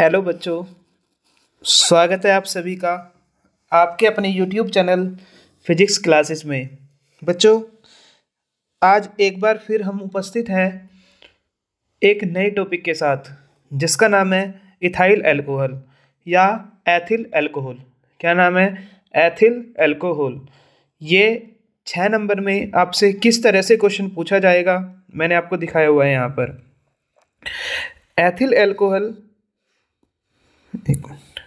Hello बच्चों स्वागत है आप सभी का आपके अपने यूट्यूब चैनल फिजिक्स क्लासेस में बच्चों आज एक बार फिर हम उपस्थित हैं एक नए टॉपिक के साथ जिसका नाम है इथाइल अल्कोहल या एथिल अल्कोहल क्या नाम है एथिल अल्कोहल ये छः नंबर में आपसे किस तरह से क्वेश्चन पूछा जाएगा मैंने आपको दिखाया हुआ है यहाँ पर एथिल अल्कोहल एक मिनट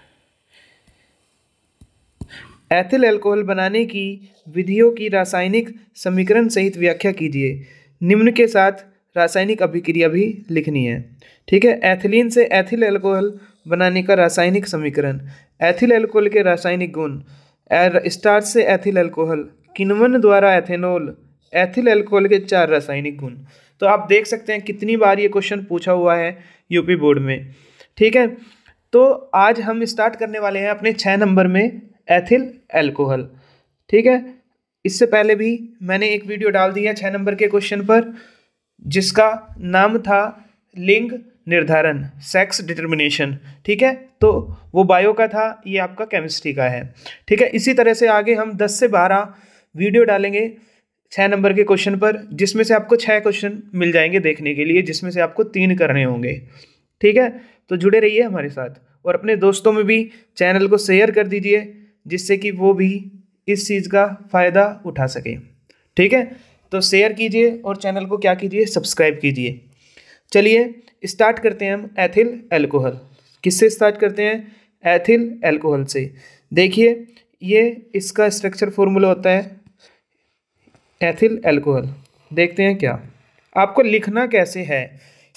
एथिल एल्कोहल बनाने की विधियों की रासायनिक समीकरण सहित व्याख्या कीजिए निम्न के साथ रासायनिक अभिक्रिया भी लिखनी है ठीक है एथिलीन से एथिल एल्कोहल बनाने का रासायनिक समीकरण एथिल एल्कोहल के रासायनिक गुण स्टार्च से एथिल एल्कोहल किनवन द्वारा एथेनॉल एथिल एल्कोहल के चार रासायनिक गुण तो आप देख सकते हैं कितनी बार ये क्वेश्चन पूछा हुआ है यूपी बोर्ड में ठीक है तो आज हम स्टार्ट करने वाले हैं अपने छः नंबर में एथिल एल्कोहल ठीक है इससे पहले भी मैंने एक वीडियो डाल दी है छः नंबर के क्वेश्चन पर जिसका नाम था लिंग निर्धारण सेक्स डिटर्मिनेशन ठीक है तो वो बायो का था ये आपका केमिस्ट्री का है ठीक है इसी तरह से आगे हम 10 से 12 वीडियो डालेंगे छः नंबर के क्वेश्चन पर जिसमें से आपको छः क्वेश्चन मिल जाएंगे देखने के लिए जिसमें से आपको तीन करने होंगे ठीक है तो जुड़े रहिए हमारे साथ और अपने दोस्तों में भी चैनल को शेयर कर दीजिए जिससे कि वो भी इस चीज़ का फ़ायदा उठा सकें ठीक है तो शेयर कीजिए और चैनल को क्या कीजिए सब्सक्राइब कीजिए चलिए स्टार्ट करते हैं हम एथिल एल्कोहल किससे स्टार्ट करते हैं एथिल एल्कोहल से देखिए ये इसका स्ट्रक्चर फॉर्मूला होता है एथिल एल्कोहल देखते हैं क्या आपको लिखना कैसे है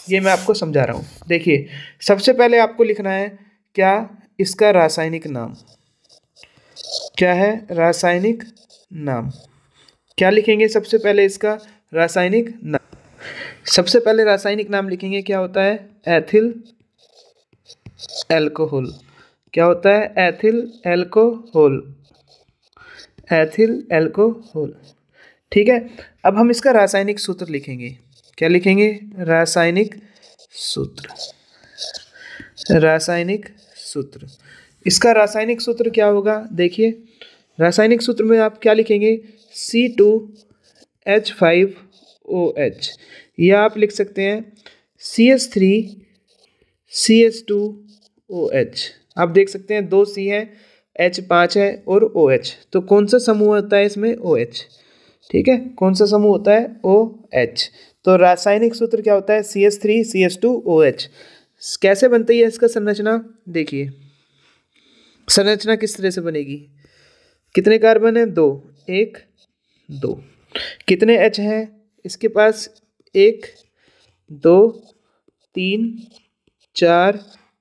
ये मैं आपको समझा रहा हूँ देखिए सबसे पहले आपको लिखना है क्या इसका रासायनिक नाम क्या है रासायनिक नाम क्या लिखेंगे सबसे पहले इसका रासायनिक नाम सबसे पहले रासायनिक नाम लिखेंगे क्या होता है एथिल एल्कोहल क्या होता है एथिल एल्कोहल एथिल एल्कोहल ठीक है अब हम इसका रासायनिक सूत्र लिखेंगे क्या लिखेंगे रासायनिक सूत्र रासायनिक सूत्र इसका रासायनिक सूत्र क्या होगा देखिए रासायनिक सूत्र में आप क्या लिखेंगे C two H five O H या आप लिख सकते हैं C S three C S two O H आप देख सकते हैं दो सी है एच पाँच है और ओ एच तो कौन सा समूह होता है इसमें ओ OH? एच ठीक है कौन सा समूह होता है ओ OH. एच तो रासायनिक सूत्र क्या होता है C S three C S two O H कैसे बनती है इसका संरचना देखिए संरचना किस तरह से बनेगी कितने कार्बन है दो एक दो कितने एच हैं इसके पास एक दो तीन चार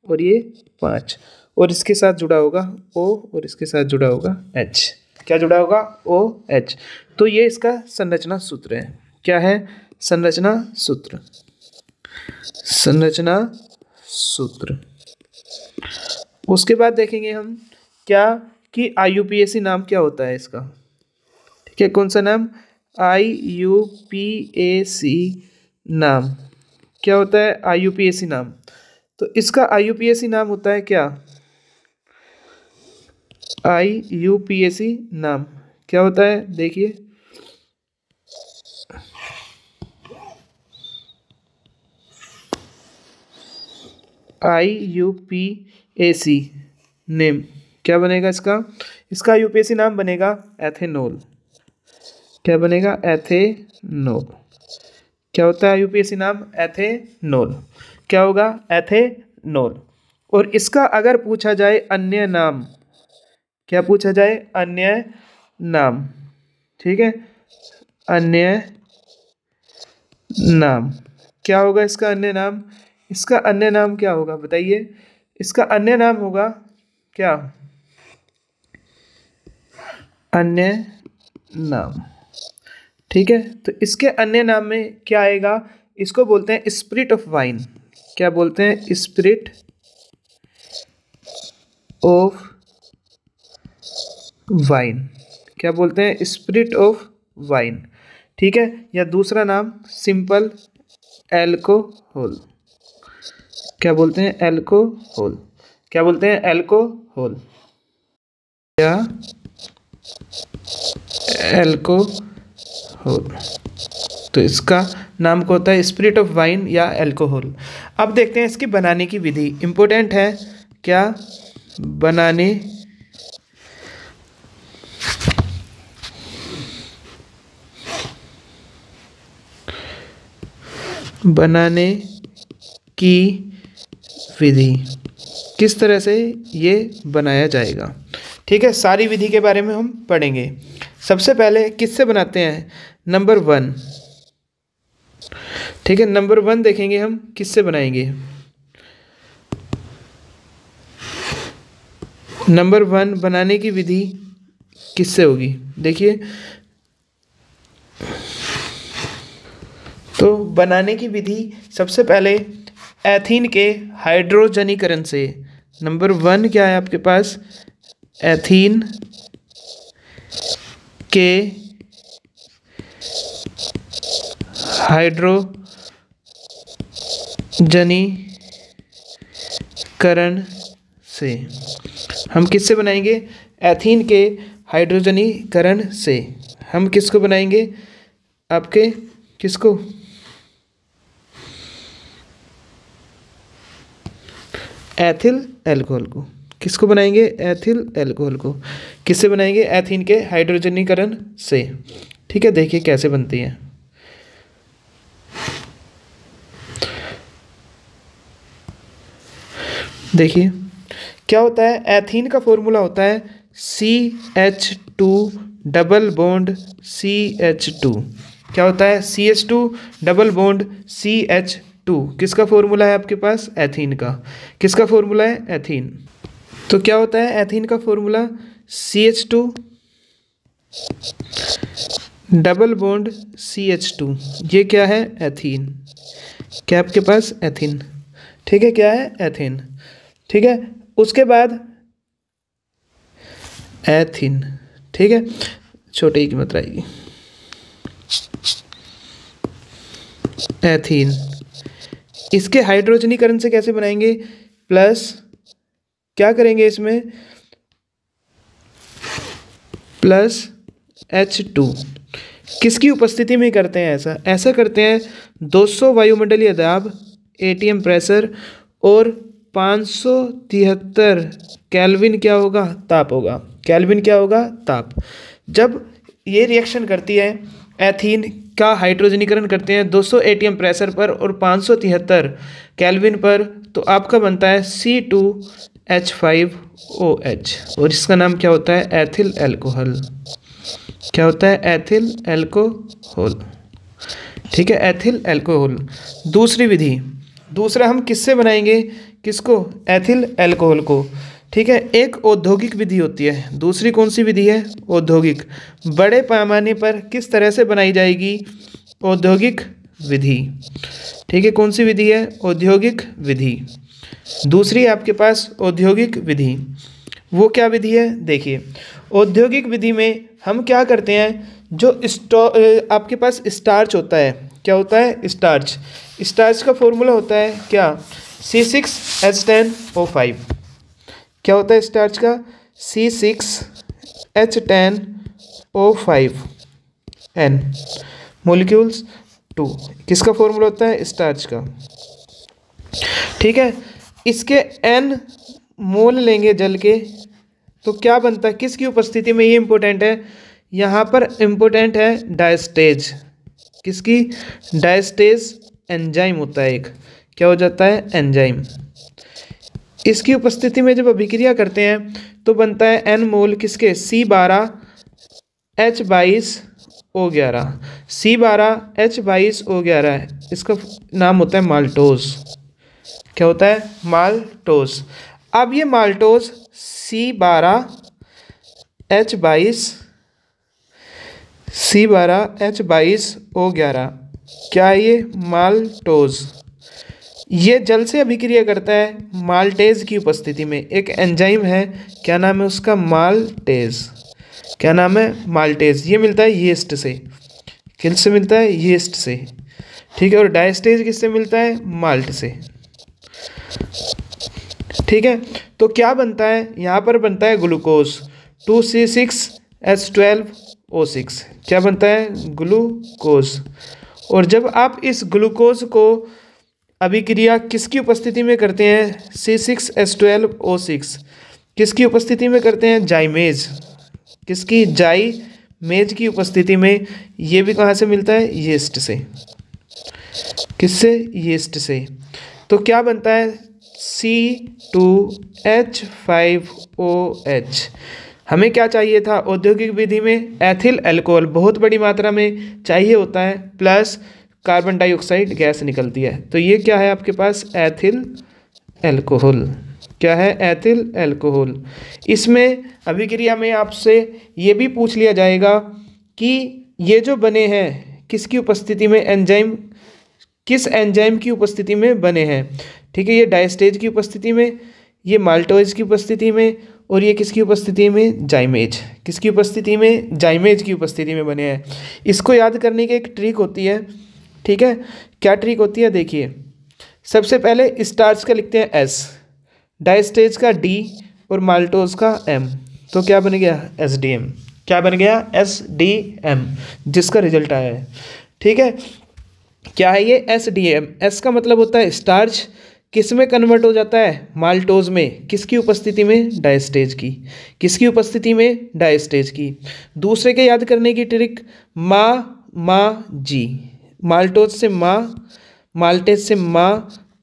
और ये पाँच और इसके साथ जुड़ा होगा ओ और इसके साथ जुड़ा होगा एच क्या जुड़ा होगा ओ एच तो ये इसका संरचना सूत्र है क्या है संरचना सूत्र संरचना सूत्र उसके बाद देखेंगे हम क्या कि आई नाम क्या होता है इसका ठीक है कौन सा नाम आई यू पी ए सी नाम क्या होता है आई नाम तो इसका आई नाम होता है क्या आई यू पी ए सी नाम क्या होता है देखिए I U P A C name क्या बनेगा इसका इसका यू पी ए सी नाम बनेगा एथेनोल क्या बनेगा एथेनोल क्या होता है यू पी ए सी नाम एथेनोल क्या होगा एथेनोल और इसका अगर पूछा जाए अन्य नाम क्या पूछा जाए अन्य नाम ठीक है अन्य नाम क्या होगा इसका अन्य नाम इसका अन्य नाम क्या होगा बताइए इसका अन्य नाम होगा क्या अन्य नाम ठीक है तो इसके अन्य नाम में क्या आएगा इसको बोलते हैं स्प्रिट ऑफ वाइन क्या बोलते हैं स्प्रिट ऑफ वाइन क्या बोलते हैं स्प्रिट ऑफ वाइन ठीक है या दूसरा नाम सिंपल एल्कोहल क्या बोलते हैं एल्कोहल क्या बोलते हैं एल्कोहल या एल्कोहल तो इसका नाम को होता है स्पिरिट ऑफ वाइन या एल्कोहल अब देखते हैं इसकी बनाने की विधि इंपॉर्टेंट है क्या बनाने बनाने की विधि किस तरह से ये बनाया जाएगा ठीक है सारी विधि के बारे में हम पढ़ेंगे सबसे पहले किससे बनाते हैं नंबर वन ठीक है नंबर वन देखेंगे हम किससे बनाएंगे नंबर वन बनाने की विधि किससे होगी देखिए तो बनाने की विधि सबसे पहले एथीन के हाइड्रोजनीकरण से नंबर वन क्या है आपके पास एथीन के हाइड्रोजनीकरण से हम किससे बनाएंगे एथीन के हाइड्रोजनीकरण से हम किसको बनाएंगे आपके किसको एथिल एल्कोहल को किसको बनाएंगे एथिल एल्कोहल को किससे बनाएंगे एथिन के हाइड्रोजनीकरण से ठीक है देखिए कैसे बनती है देखिए क्या होता है एथीन का फॉर्मूला होता है C H two double bond C H two क्या होता है C H two double bond C H two किसका फॉर्मूला है आपके पास एथीन का किसका फॉर्मूला है एथीन तो क्या होता है एथीन का formula C H two double bond C H two ये क्या है एथीन क्या आपके पास एथीन ठीक है क्या है एथीन ठीक है उसके बाद एथीन ठीक है छोटे ही की मात्रा आएगी एथीन इसके हाइड्रोजनीकरण से कैसे बनाएंगे प्लस क्या करेंगे इसमें प्लस एच टू किसकी उपस्थिति में करते हैं ऐसा ऐसा करते हैं 200 वायुमंडलीय दाब एम प्रेशर और पाँच कैलविन क्या होगा ताप होगा कैलविन क्या होगा ताप जब ये रिएक्शन करती है एथीन का हाइड्रोजनीकरण करते हैं 200 एटीएम प्रेशर पर और 573 कैलविन पर तो आपका बनता है C two H five O H और इसका नाम क्या होता है एथिल एल्कोहल क्या होता है एथिल एल्कोहल ठीक है एथिल एल्कोहल दूसरी विधि दूसरा हम किससे बनाएंगे किसको एथिल एल्कोहल को ठीक है एक औद्योगिक विधि होती है दूसरी कौन सी विधि है औद्योगिक बड़े पैमाने पर किस तरह से बनाई जाएगी औद्योगिक विधि ठीक है कौन सी विधि है औद्योगिक विधि दूसरी आपके पास औद्योगिक विधि वो क्या विधि है देखिए औद्योगिक विधि में हम क्या करते हैं जो स्टो आपके पास स्टार्च होता है क्या होता है स्टार्च स्टार्च का फॉर्मूला होता है क्या C six H ten O five क्या होता है स्टार्च का C six H ten O five N molecules two किसका फॉर्मूला होता है स्टार्च का ठीक है इसके एन मोल लेंगे जल के तो क्या बनता है किसकी उपस्थिति में ये इम्पोर्टेंट है यहाँ पर इम्पोर्टेंट है डायस्टेज किसकी डायस्टेज एंजाइम होता है एक क्या हो जाता है एंजाइम इसकी उपस्थिति में जब अभिक्रिया करते हैं तो बनता है एन मोल किसके सी बारह एच बाईस ओ ग्यारह सी बारह एच बाईस ओ ग्यारह इसका नाम होता है माल्टोज क्या होता है माल्टोज अब ये माल्टोज सी बारह एच बाईस सी बारह एच बाईस ओ ग्यारह क्या ये माल्टोज़ ये जल से अभिक्रिया करता है माल्टेज की उपस्थिति में एक एंजाइम है क्या नाम है उसका माल्टेज क्या नाम है माल्टेज ये मिलता है यीस्ट से से मिलता है यीस्ट से ठीक है और डायस्टेज किससे मिलता है माल्ट से ठीक है तो क्या बनता है यहाँ पर बनता है glucose two C six S twelve O six क्या बनता है ग्लूकोज और जब आप इस ग्लूकोज को अभिक्रिया किसकी उपस्थिति में करते हैं C six S twelve O six किसकी उपस्थिति में करते हैं जाइमेज किसकी जाई मेज की उपस्थिति में ये भी कहाँ से मिलता है येस्ट से किससे येस्ट से तो क्या बनता है C two H five O H हमें क्या चाहिए था औद्योगिक विधि में एथिल एल्कोहल बहुत बड़ी मात्रा में चाहिए होता है प्लस कार्बन डाइऑक्साइड गैस निकलती है तो ये क्या है आपके पास एथिल एल्कोहल क्या है एथिल एल्कोहल इसमें अभिक्रिया में आपसे ये भी पूछ लिया जाएगा कि ये जो बने हैं किसकी उपस्थिति में एंजाइम किस एंजाइम की उपस्थिति में बने हैं ठीक है ये डायस्टेज की उपस्थिति में ये माल्टोज की उपस्थिति में और ये किसकी उपस्थिति में जाइमेज किसकी उपस्थिति में जाइमेज की उपस्थिति में बने हैं इसको याद करने की एक ट्रिक होती है ठीक है क्या ट्रिक होती है देखिए सबसे पहले स्टार्च का लिखते हैं एस डाइस्टेज का डी और माल्टोज का एम तो क्या बन गया एस डी एम क्या बन गया एस डी एम जिसका रिजल्ट आया है ठीक है क्या है ये एस डी एम एस का मतलब होता है स्टार्च किस में कन्वर्ट हो जाता है माल्टोज में किसकी उपस्थिति में डाइस्टेज की किसकी उपस्थिति में डाइस्टेज की दूसरे के याद करने की ट्रिक मा मा जी माल्टोज से माँ माल्टेज से माँ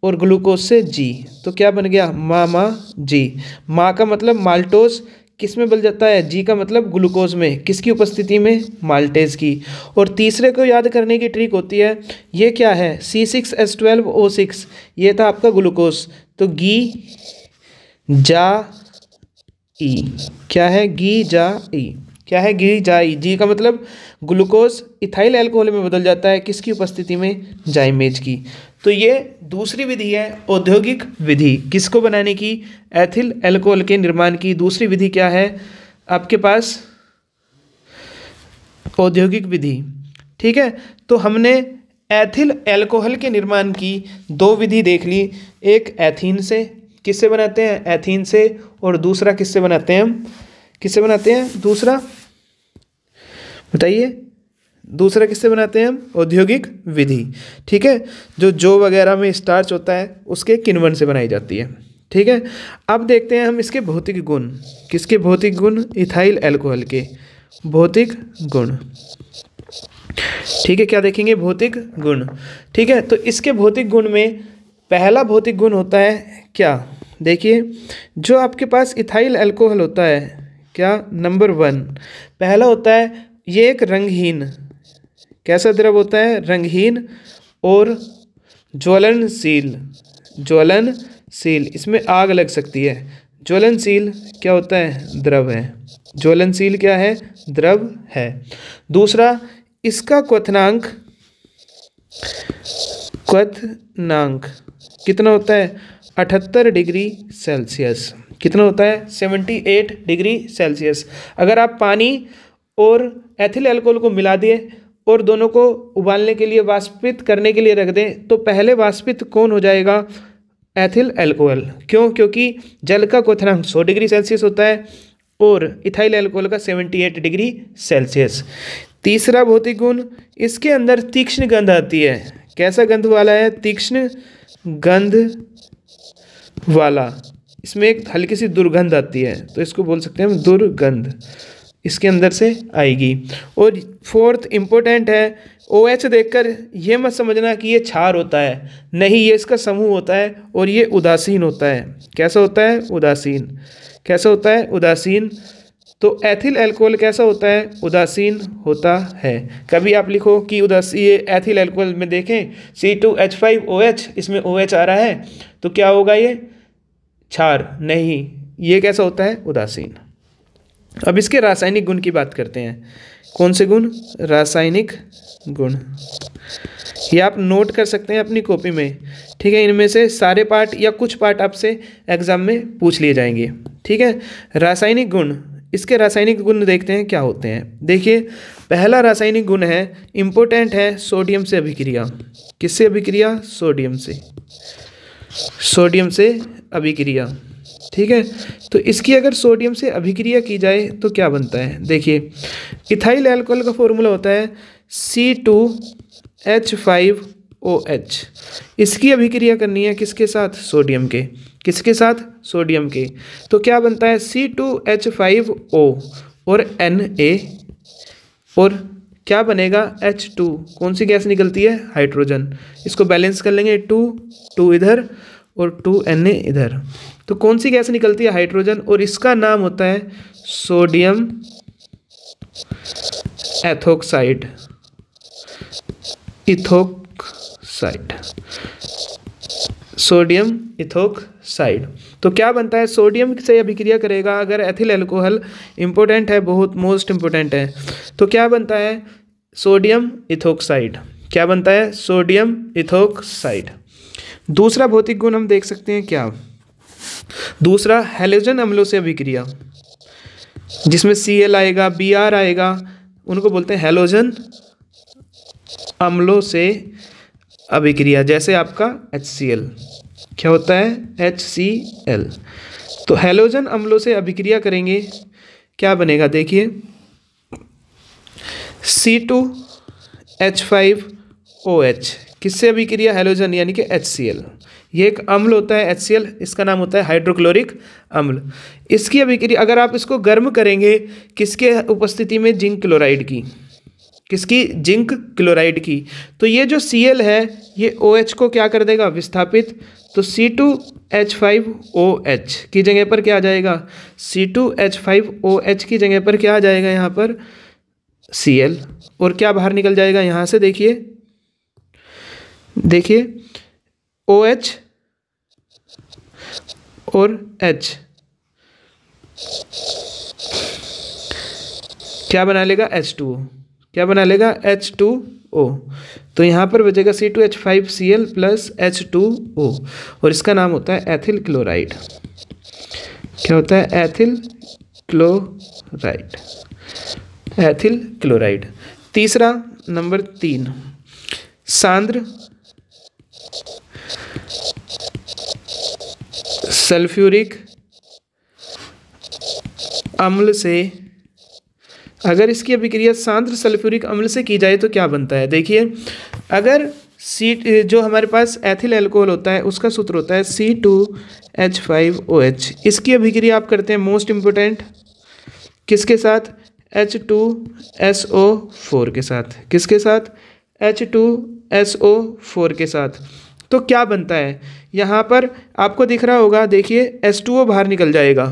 और ग्लूकोज से जी तो क्या बन गया माँ माँ जी माँ का मतलब माल्टोज किस में बन जाता है जी का मतलब ग्लूकोज में किसकी उपस्थिति में माल्टेज की और तीसरे को याद करने की ट्रिक होती है ये क्या है C six S twelve O six ये था आपका ग्लूकोज तो गी जा ई क्या है गी जा ई क्या है गी जा ई जी का मतलब ग्लूकोज इथाइल एल्कोहल में बदल जाता है किसकी उपस्थिति में जाइमेज की तो ये दूसरी विधि है औद्योगिक विधि किसको बनाने की एथिल एल्कोहल के निर्माण की दूसरी विधि क्या है आपके पास औद्योगिक विधि ठीक है तो हमने एथिल एल्कोहल के निर्माण की दो विधि देख ली एक एथीन से किससे बनाते हैं एथीन से और दूसरा किससे बनाते हैं हम किससे बनाते हैं दूसरा बताइए दूसरा किससे बनाते हैं हम औद्योगिक विधि ठीक है जो जो वगैरह में स्टार्च होता है उसके किनवन से बनाई जाती है ठीक है अब देखते हैं हम इसके भौतिक गुण किसके भौतिक गुण इथाइल एल्कोहल के भौतिक गुण ठीक है क्या देखेंगे भौतिक गुण ठीक है तो इसके भौतिक गुण में पहला भौतिक गुण होता है क्या देखिए जो आपके पास इथाइल एल्कोहल होता है क्या नंबर वन पहला होता है ये एक रंगहीन कैसा द्रव होता है रंगहीन और ज्वलनशील ज्वलनशील इसमें आग लग सकती है ज्वलनशील क्या होता है द्रव है ज्वलनशील क्या है द्रव है दूसरा इसका क्वथनांक क्वथनांक कितना होता है अठहत्तर डिग्री सेल्सियस कितना होता है सेवेंटी एट डिग्री सेल्सियस अगर आप पानी और एथिल अल्कोहल को मिला दिए और दोनों को उबालने के लिए वाष्पित करने के लिए रख दें तो पहले वाष्पित कौन हो जाएगा एथिल अल्कोहल क्यों क्योंकि जल का क्वथनांक सौ डिग्री सेल्सियस होता है और इथाइल अल्कोहल का सेवेंटी एट डिग्री सेल्सियस तीसरा भौतिक गुण इसके अंदर तीक्ष्ण गंध आती है कैसा गंध वाला है तीक्ष्ण गंध वाला इसमें एक हल्की सी दुर्गंध आती है तो इसको बोल सकते हैं हम दुर्गंध इसके अंदर से आएगी और फोर्थ इम्पोर्टेंट है ओ देख देखकर यह मत समझना कि ये क्षार होता है नहीं ये इसका समूह होता है और ये उदासीन होता है कैसा होता है उदासीन कैसा होता है उदासीन तो एथिल एल्कोहल कैसा होता है उदासीन होता है कभी आप लिखो कि उदासी ये एथिल एल्कोहल में देखें C two H five O H इसमें ओ एच आ रहा है तो क्या होगा ये छार नहीं ये कैसा होता है उदासीन अब इसके रासायनिक गुण की बात करते हैं कौन से गुण रासायनिक गुण ये आप नोट कर सकते हैं अपनी कॉपी में ठीक है इनमें से सारे पार्ट या कुछ पार्ट आपसे एग्जाम में पूछ लिए जाएंगे ठीक है रासायनिक गुण इसके रासायनिक गुण देखते हैं क्या होते हैं देखिए पहला रासायनिक गुण है इम्पोर्टेंट है सोडियम से अभिक्रिया किससे अभिक्रिया सोडियम से सोडियम से अभिक्रिया ठीक है तो इसकी अगर सोडियम से अभिक्रिया की जाए तो क्या बनता है देखिए इथाइल एल्कोहल का फॉर्मूला होता है C two H five O H इसकी अभिक्रिया करनी है किसके साथ सोडियम के किसके साथ सोडियम के तो क्या बनता है C two H five O और एन ए और क्या बनेगा एच टू कौन सी गैस निकलती है हाइड्रोजन इसको बैलेंस कर लेंगे टू टू इधर और टू एन ए इधर तो कौन सी गैस निकलती है हाइड्रोजन और इसका नाम होता है sodium ethoxide ethoxide sodium ethoxide तो क्या बनता है सोडियम से अभिक्रिया करेगा अगर एथिल एल्कोहल इम्पोर्टेंट है बहुत मोस्ट इम्पोर्टेंट है तो क्या बनता है सोडियम इथोक्साइड क्या बनता है सोडियम इथोक्साइड दूसरा भौतिक गुण हम देख सकते हैं क्या दूसरा हेलोजन अम्लों से अभिक्रिया जिसमें सी एल आएगा बी आर आएगा उनको बोलते हैं हेलोजन अम्लों से अभिक्रिया जैसे आपका एच सी एल क्या होता है एच सी एल तो हेलोजन अम्लों से अभिक्रिया करेंगे क्या बनेगा देखिए C two H five O H किससे अभिक्रिया हेलोजन यानी कि एच ये एक अम्ल होता है एच इसका नाम होता है हाइड्रोक्लोरिक अम्ल इसकी अभिक्रिया अगर आप इसको गर्म करेंगे किसके उपस्थिति में जिंक क्लोराइड की किसकी जिंक क्लोराइड की तो ये जो सी एल है ये ओ OH को क्या कर देगा विस्थापित तो C two H five O H की जगह पर क्या आ जाएगा C two H five O H की जगह पर क्या आ जाएगा यहाँ पर सी एल और क्या बाहर निकल जाएगा यहाँ से देखिए देखिए ओ एच और एच क्या बना लेगा एच टू ओ क्या बना लेगा एच टू ओ तो यहाँ पर बचेगा C two H five C L plus H two O और इसका नाम होता है एथिल क्लोराइड क्या होता है एथिल क्लोराइड एथिल क्लोराइड तीसरा नंबर तीन सांद्र सल्फ्यूरिक अम्ल से अगर इसकी अभिक्रिया सांद्र सल्फ्यूरिक अम्ल से की जाए तो क्या बनता है देखिए अगर सी जो हमारे पास एथिल एल्कोहल होता है उसका सूत्र होता है C two H five O H इसकी अभिक्रिया आप करते हैं मोस्ट इम्पोर्टेंट किसके साथ H two S O four के साथ किसके साथ H two S O four के साथ तो क्या बनता है यहाँ पर आपको दिख रहा होगा देखिए एस टू ओ बाहर निकल जाएगा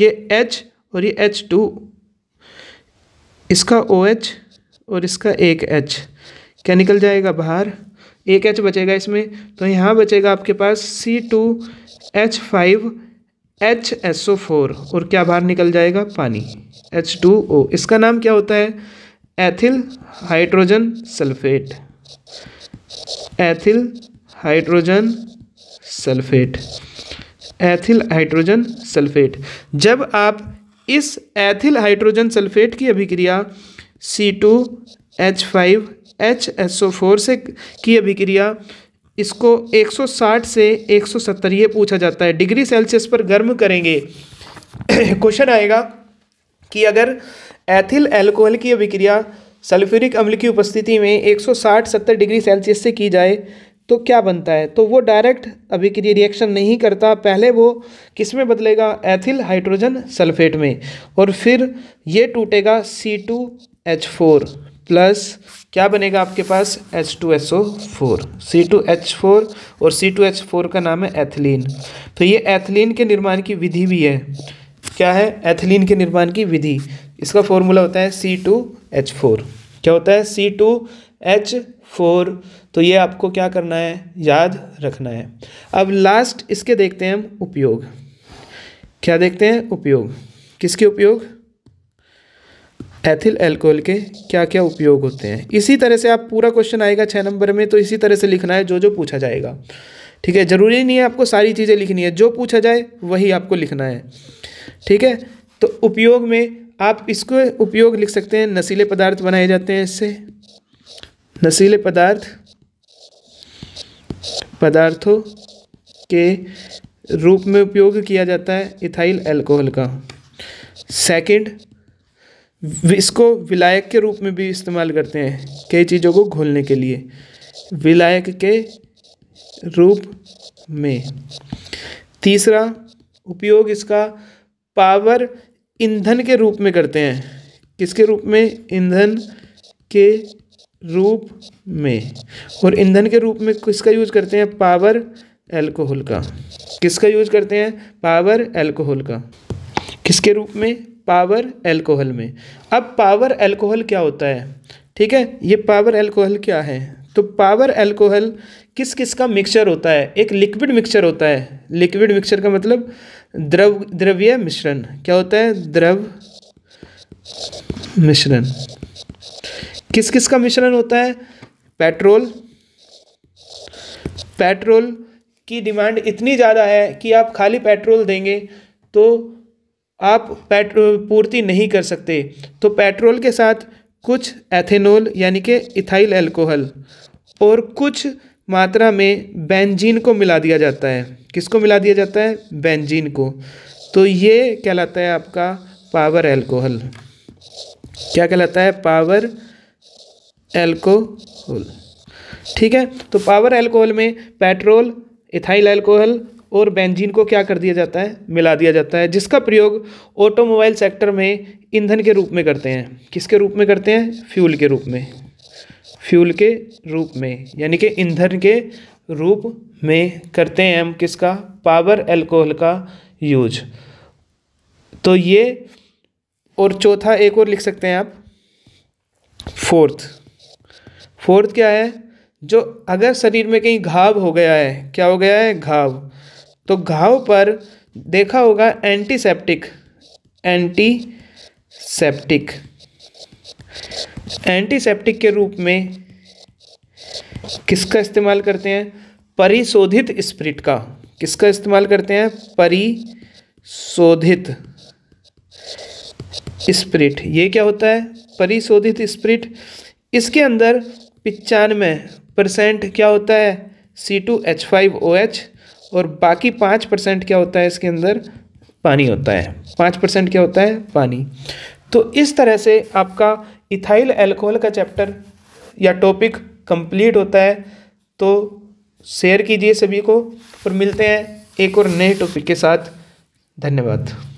ये एच और ये एच टू इसका ओ एच और इसका एक एच क्या निकल जाएगा बाहर एक एच बचेगा इसमें तो यहाँ बचेगा आपके पास C two H five H S O four और क्या बाहर निकल जाएगा पानी एच टू ओ इसका नाम क्या होता है ethyl hydrogen sulphate ethyl hydrogen sulphate ethyl hydrogen sulphate जब आप इस एथिल हाइड्रोजन सल्फेट की अभिक्रिया C two H five H S O four से की अभिक्रिया इसको 160 से 170 ये पूछा जाता है डिग्री सेल्सियस पर गर्म करेंगे क्वेश्चन आएगा कि अगर एथिल एल्कोहल की अभिक्रिया सल्फ्यूरिक अम्ल की उपस्थिति में 160-70 डिग्री सेल्सियस से की जाए तो क्या बनता है तो वो डायरेक्ट अभी के लिए रिएक्शन नहीं करता पहले वो किस में बदलेगा एथिल हाइड्रोजन सल्फेट में और फिर ये टूटेगा C two H four plus क्या बनेगा आपके पास H two H O four C two H four और सी टू एच फोर का नाम है एथिलीन तो ये एथिलीन के निर्माण की विधि भी है क्या है एथिलीन के निर्माण की विधि इसका फॉर्मूला होता है सी टू एच फोर क्या होता है सी टू एच फोर तो ये आपको क्या करना है याद रखना है अब लास्ट इसके देखते हैं हम उपयोग क्या देखते हैं उपयोग किसके उपयोग एथिल एल्कोहल के क्या क्या उपयोग होते हैं इसी तरह से आप पूरा क्वेश्चन आएगा छः नंबर में तो इसी तरह से लिखना है जो जो पूछा जाएगा ठीक है ज़रूरी नहीं है आपको सारी चीज़ें लिखनी है जो पूछा जाए वही आपको लिखना है ठीक है तो उपयोग में आप इसको उपयोग लिख सकते हैं नशीले पदार्थ बनाए जाते हैं इससे नशीले पदार्थ पदार्थों के रूप में उपयोग किया जाता है इथाइल अल्कोहल का सेकंड इसको विलायक के रूप में भी इस्तेमाल करते हैं कई चीज़ों को घोलने के लिए विलायक के रूप में तीसरा उपयोग इसका पावर ईंधन के रूप में करते हैं किसके रूप में ईंधन के रूप में और ईंधन के रूप में किसका यूज करते हैं पावर एल्कोहल का किसका यूज करते हैं पावर एल्कोहल का किसके रूप में पावर एल्कोहल में अब पावर एल्कोहल क्या होता है ठीक है ये पावर एल्कोहल क्या है तो पावर एल्कोहल किस किस का मिक्सचर होता है एक लिक्विड मिक्सचर होता है लिक्विड मिक्सचर का मतलब द्रव द्रव्य मिश्रण क्या होता है द्रव मिश्रण किस किस का मिश्रण होता है पेट्रोल पेट्रोल की डिमांड इतनी ज़्यादा है कि आप खाली पेट्रोल देंगे तो आप पेट्रोल पूर्ति नहीं कर सकते तो पेट्रोल के साथ कुछ एथेनॉल यानी कि इथाइल अल्कोहल और कुछ मात्रा में बेंजीन को मिला दिया जाता है किसको मिला दिया जाता है बेंजीन को तो ये कहलाता है आपका पावर अल्कोहल क्या कहलाता है पावर एल्कोहल ठीक है तो पावर एल्कोहल में पेट्रोल इथाइल एल्कोहल और बेंजीन को क्या कर दिया जाता है मिला दिया जाता है जिसका प्रयोग ऑटोमोबाइल सेक्टर में ईंधन के रूप में करते हैं किसके रूप में करते हैं फ्यूल के रूप में फ्यूल के रूप में यानी कि ईंधन के रूप में करते हैं हम किसका पावर एल्कोहल का यूज तो ये और चौथा एक और लिख सकते हैं आप फोर्थ फोर्थ क्या है जो अगर शरीर में कहीं घाव हो गया है क्या हो गया है घाव तो घाव पर देखा होगा एंटीसेप्टिक एंटीसेप्टिक एंटीसेप्टिक के रूप में किसका इस्तेमाल करते हैं परिशोधित स्प्रिट का किसका इस्तेमाल करते हैं परिशोधित स्प्रिट ये क्या होता है परिशोधित स्प्रिट इसके अंदर पचानवे परसेंट क्या होता है C two H five O H और बाकी पाँच परसेंट क्या होता है इसके अंदर पानी होता है पाँच परसेंट क्या होता है पानी तो इस तरह से आपका इथाइल एल्कोहल का चैप्टर या टॉपिक कंप्लीट होता है तो शेयर कीजिए सभी को और मिलते हैं एक और नए टॉपिक के साथ धन्यवाद